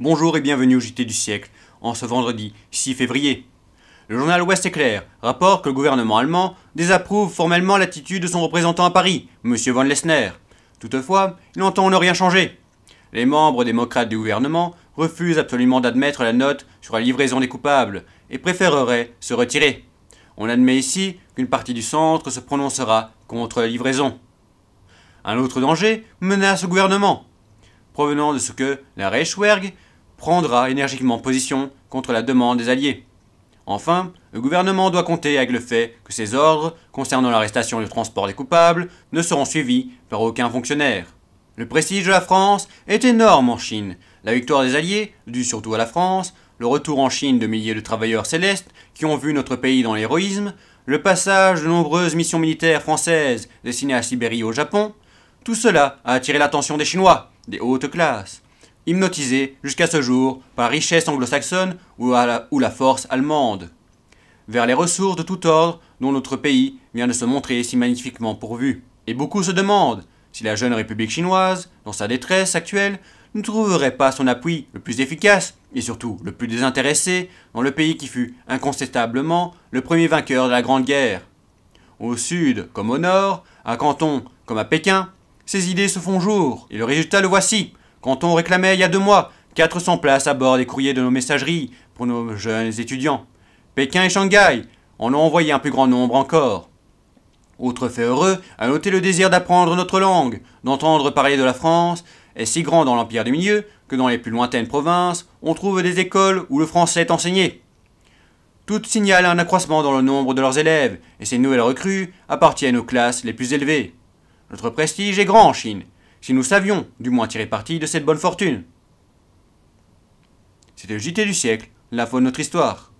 Bonjour et bienvenue au JT du siècle, en ce vendredi 6 février. Le journal Ouest Éclair rapporte que le gouvernement allemand désapprouve formellement l'attitude de son représentant à Paris, M. von Lessner. Toutefois, il entend ne rien changer. Les membres démocrates du gouvernement refusent absolument d'admettre la note sur la livraison des coupables et préféreraient se retirer. On admet ici qu'une partie du centre se prononcera contre la livraison. Un autre danger menace le gouvernement, provenant de ce que la Reichswehr prendra énergiquement position contre la demande des Alliés. Enfin, le gouvernement doit compter avec le fait que ses ordres concernant l'arrestation et le transport des coupables ne seront suivis par aucun fonctionnaire. Le prestige de la France est énorme en Chine. La victoire des Alliés, due surtout à la France, le retour en Chine de milliers de travailleurs célestes qui ont vu notre pays dans l'héroïsme, le passage de nombreuses missions militaires françaises destinées à Sibérie et au Japon, tout cela a attiré l'attention des Chinois, des hautes classes hypnotisé jusqu'à ce jour par la richesse anglo-saxonne ou, ou, la force allemande, vers les ressources de tout ordre dont notre pays vient de se montrer si magnifiquement pourvu. Et beaucoup se demandent si la jeune République chinoise, dans sa détresse actuelle, ne trouverait pas son appui le plus efficace et surtout le plus désintéressé dans le pays qui fut incontestablement le premier vainqueur de la Grande Guerre. Au sud comme au nord, à Canton comme à Pékin, ces idées se font jour, et le résultat le voici quand on réclamait il y a deux mois 400 places à bord des courriers de nos messageries pour nos jeunes étudiants. Pékin et Shanghai en ont envoyé un plus grand nombre encore. Autre fait heureux, à noter le désir d'apprendre notre langue, d'entendre parler de la France, est si grand dans l'Empire du Milieu que dans les plus lointaines provinces, on trouve des écoles où le français est enseigné. Toutes signalent un accroissement dans le nombre de leurs élèves, et ces nouvelles recrues appartiennent aux classes les plus élevées. Notre prestige est grand en Chine, si nous savions du moins tirer parti de cette bonne fortune. C'était le JT du siècle, la fois de notre histoire.